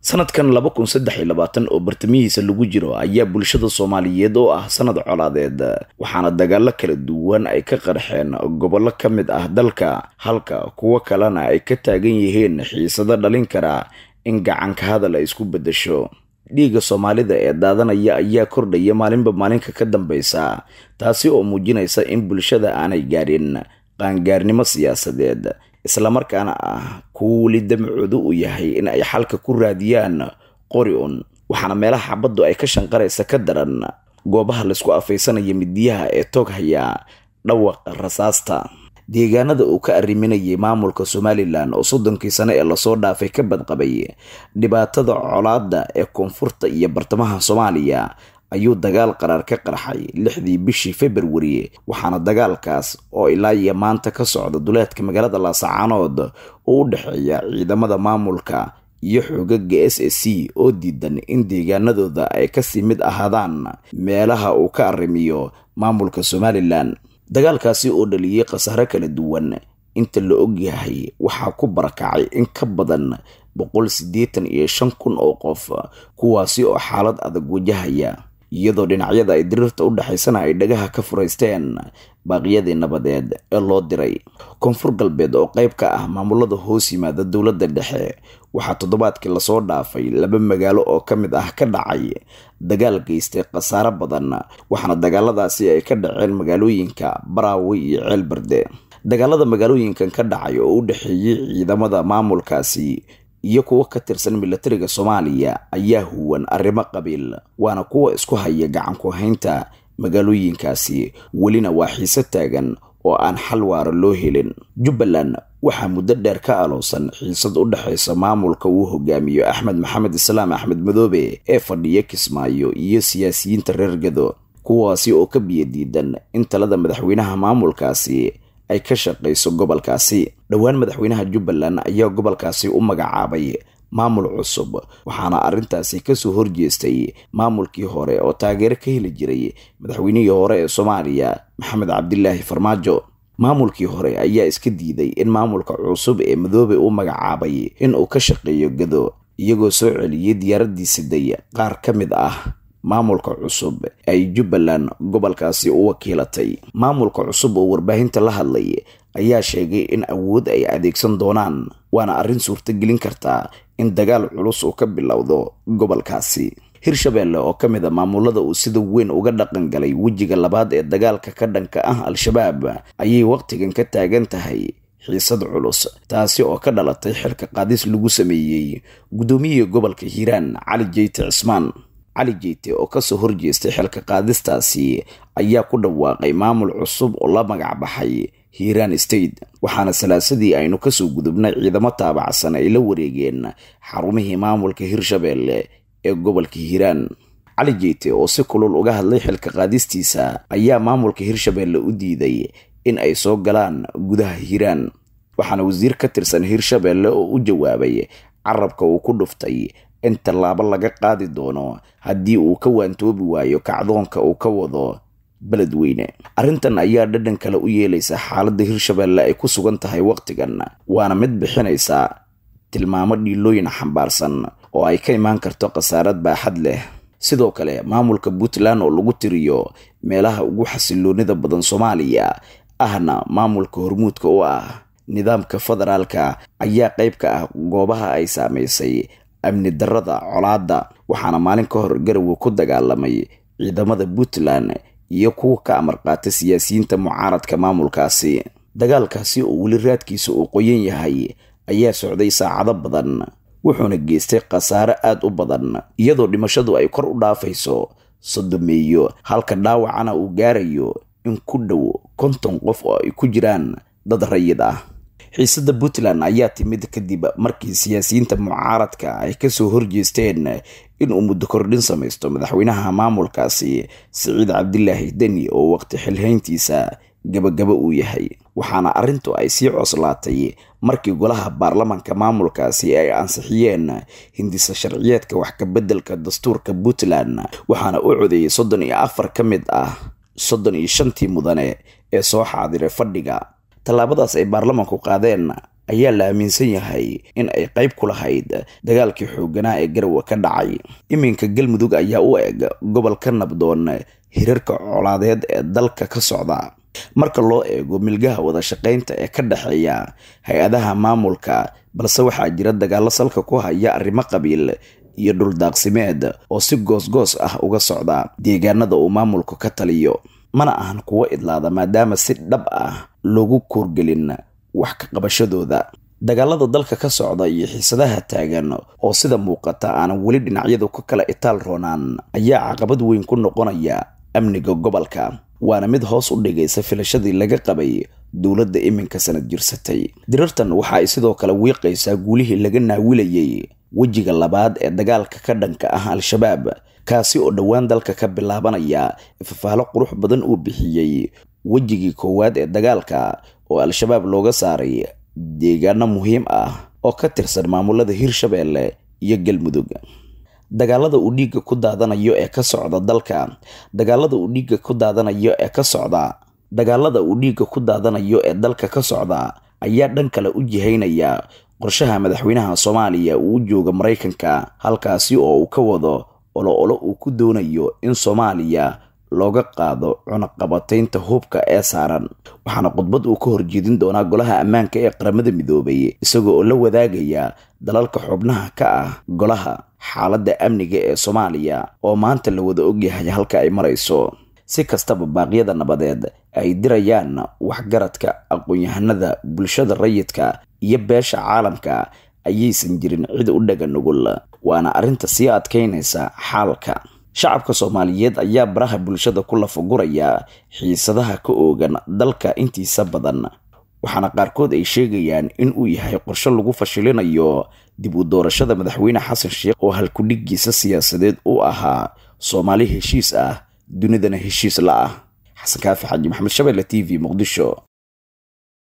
sanadkan laba kun saddex iyo labaatan oo bartamihiisa lagu jiro ayaa bulshada soomaaliyeed oo ah sanad colaadeed waxaana dagaalo kala duwan ay ka qarxeen gobollo ka mid ah dalka halka kuwo kalena ay ka taagan yihiin xiisado dhalin kara in gacanka hadal ay isku beddesho dhiigga soomaalida ee daadanaya ayaa kordhaya maalinba maalinka ka dambaysa taasi oo muujinaysa in bulshada aanay gaarin qaangaarnimo siyaasadeed islamarkaana ah kuwo damcoodu u yahay in ay xalka ku raadiyaan qori un waxaana meelaha xabaddu ay ka shanqaraysa ka daran goobaha laysku afaysanaya midiyaha ee toog haya dhawaqa rasaasta deegaanada uu ka arriminayay maamulka somalilan oo soddonkii sane ee lasoo dhaafay ka badqabay dhibaatada colaadda ee koonfurta iyo bartamaha soomaaliya ayuu dagaal qaraar ka qarxay lixdii bishii februari waxaana dagaalkaas oo ilaa iyo maanta ka socda duleedka magaalada laascaanood uu u dhexeeya ciidamada maamulka iyo xoogaga s s c oo diidan in deegaanadooda ay kasii mid ahaadaan meelaha uu ka arrimiyo maamulka somalilan dagaalkaasi oo dhaliyey khasaare kala duwan inta la ogyahay waxaa ku barakacay in ka badan boqol siddeetan iyo shan kun oo qof kuwaasi oo xaalad adag wajahaya iyadoo dhinacyada ay diriirta u dhexaysana ay dhagaha ka furaysteen baaqiyadii nabadeed ee loo diray koonfur galbeed oo qayb ka ah maamulada hoos yimaada dowladda dhexe waxaa toddobaadkii lasoo dhaafay laba magaalo oo ka mid ah ka dhacay dagaal geystay khasaaro badan waxaana dagaaladaasi ay ka dhaceen magaalooyinka baraawe iyo ceelberde dagaalada magaalooyinkan ka dhacay oo u dhexeeyey ciidamada maamulkaasi iyo kuwo ka tirsan milatariga soomaaliya ayaa huwan arrimo qabiil waana kuwa isku haya gacanku haynta magaalooyinkaasi welina waa xiise taagan oo aan xal waara loo helin jubbaland waxaa muddo dheer ka aloosan xiisad u dhexaysa maamulka uu hogaamiyo axmed maxamed islaam axmed madoobe ee fadhiya kismaayo iyo siyaasiyiinta reer gedo kuwaasi oo ka biyo in talada madaxweynaha maamulkaasi ay ka shaqayso gobolkaasi dhowaan madaxweynaha jubbaland ayaa gobolkaasi u magacaabay maamul cusub waxaana arrintaasi kasoo horjeestay maamulkii hore oo taageero ka heli jiray madaxweynihii hore ee soomaaliya maxamed cabdilaahi farmaajo maamulkii hore ayaa iska diiday in maamulka cusub ee madoobe uu magacaabay inuu ka shaqeeyo gado iyagoo soo celiyey diyaaradiisi day qaar ka mid ah maamulka cusub ay jubbaland gobolkaasi u wakiilatay maamulka cusub oo warbaahinta la hadlay ayaa sheegay in awood ay adeegsan doonaan waana arrin suurtagelin kartaa in dagaal culus uu ka bilowdo gobolkaasi hirshabeelle oo ka mid a ah maamulada uu sida weyn uga dhaqan galay wejiga labaad ee dagaalka ka dhanka ah al-shabaab ayay wakhtigan ka taagan tahay xiisad culus taasi oo ka dhalatay xilka qaadis lagu sameeyey guddoomiyihi gobolka hiiraan cali jeyte cismaan cali jiite oo kasoo horjeestay xilka qaadistaasi ayaa ku dhawaaqay maamul cusub oo la magacbaxay hiiraan state waxaana salaasadii aynu kasoo gudubnay ciidamo taabacsan ay la wareegeen xarumihii maamulka hirshabeelle ee gobolka hiiraan cali jiite oo si kulul uga hadlay xilka qaadistiisa ayaa maamulka hirshabeelle u diiday in ay soo galaan gudaha hiiraan waxaana wasiir ka tirsan hirshabeelle oo u jawaabay carabka uu ku dhuftay in tallaabo laga qaadi doono haddii uu ka waantoobi waayo kacdoonka uu ka wado beledweyne arrintan ayaa dhadhan kale u yeelaysa xaaladda hirshabeelle ay ku sugan tahay wakhtigan waana mid bixinaysa tilmaamo dhiilooyin xambaarsan oo ay ka imaan karto khasaarad baaxad leh sidoo kale maamulka puntland oo lagu tiriyo meelaha ugu xasiloonida badan soomaaliya ahna maamulka hormuudka u ah nidaamka federaalka ayaa qayb ka ah goobaha ay saameysay amni darada colaadda waxaana maalin ka hor garowe ku dagaalamay ciidamada puntland iyo kuwa ka amarqaatay siyaasiyiinta mucaaradka maamulkaasi dagaalkaasi oo weli raadkiisa uu qoyan yahay ayaa socday saacado badan wuxuuna geystay khasaare aad u badan iyadoo dhimashadu ay kor u dhaafayso sodomeeyo halka dhaawacana uu gaarayo in ku dhow konton qof oo ay ku jiraan dad rayid ah xiisadda puntland ayaa timid kadib markii siyaasiyiinta mucaaradka ay kasoo horjeesteen inuu muddo kordhin samaysto madaxweynaha maamulkaasi siciid cabdilaahi deni oo waqti xilhayntiisa gabagabo uu yahay waxaana arrintu ay sii coslaatay markii golaha baarlamaanka maamulkaasi ay ansixiyeen hindisa sharciyeedka wax kabeddelka dastuurka puntland waxaana u codeeyey soddon iyo afar ka mid ah soddon iyo shantii mudane ee soo xaadiray fadhiga tallaabadaas ay baarlamaanku qaadeen ayaa la aaminsan yahay in ay qayb ku lahayd dagaalkii xoogganaa ee garowe ka dhacay iminka galmudug ayaa u eg gobolka nabdoon hirarka colaadeed ee dalka ka socda marka loo eego milgaha wadashaqaynta ee ka dhexeeya hay-adaha maamulka balse waxaa jira dagaalo salka ku haya arrimo qabiil iyo dhuldaaqsimeed oo si goosgoos ah uga socda deegaanada uu maamulku ka taliyo mana ahan kuwo idlaada maadaama si dhab ah loogu kuurgelin wax ka qabashadooda dagaalada dalka ka socda iyo xiisadaha taagan oo sida muuqata aanan weli dhinacyadu ka kala itaal roonaan ayaa caqabad weyn ku noqonaya amniga gobolka waana mid hoos u dhigaysa filashadii laga qabay dowladda iminka sanad jirsatay dirartan waxa ay sidoo kale wiiqaysaa guulihii laga naawilayay wejiga labaad ee dagaalka ka dhanka ah al-shabaab kaasi oo dhowaan dalka ka bilaabanaya fafaalo qurux badan uu bixiyey wejigii koowaad ee dagaalka oo al-shabaab looga saaray deegaano muhiim ah oo ka tirsan maamulada hirshabeelle iyo galmudug dagaalada uu dhiigga ku daadanayo ee ka socda dalka dagaalada uu dhiigga ku daadanayo ee ka socda dagaalada uu dhiigga ku daadanayo ee dalka ka socda ayaa dhan kale u jihaynaya qorshaha madaxweynaha soomaaliya uu jooga maraykanka halkaasi oo uu ka wado olo-olo uu ku doonayo in soomaaliya looga qaado cunaqabataynta hubka ee saaran waxaana khudbad uu ka horjeedin doonaa golaha ammaanka ee qaramada midoobay isagoo oo la wadaagaya dalalka xubnaha ka ah golaha xaaladda amniga ee soomaaliya oo maanta la wada ogyahay halka ay marayso si kastaba baaqyada nabadeed ay dirayaan waxgaradka aqoon-yahanada bulshada rayidka iyo beesha caalamka ayaysan jirin cid u dhaga nugul waana arrinta sii adkaynaysa xaalka shacabka soomaaliyeed ayaa baraha bulshada ku lafaguraya xiisadaha ka oogan dalka intiisa badan waxaana qaarkood ay sheegayaan in uu yahay qorsho lagu fashilinayo dib u doorashada madaxweyne xasan sheekh oo halkudhiggiisa siyaasadeed u ahaa soomaali heshiis ah dunidana heshiis la ah xasan kaafi xaaji maxamed shabelle t v muqdisho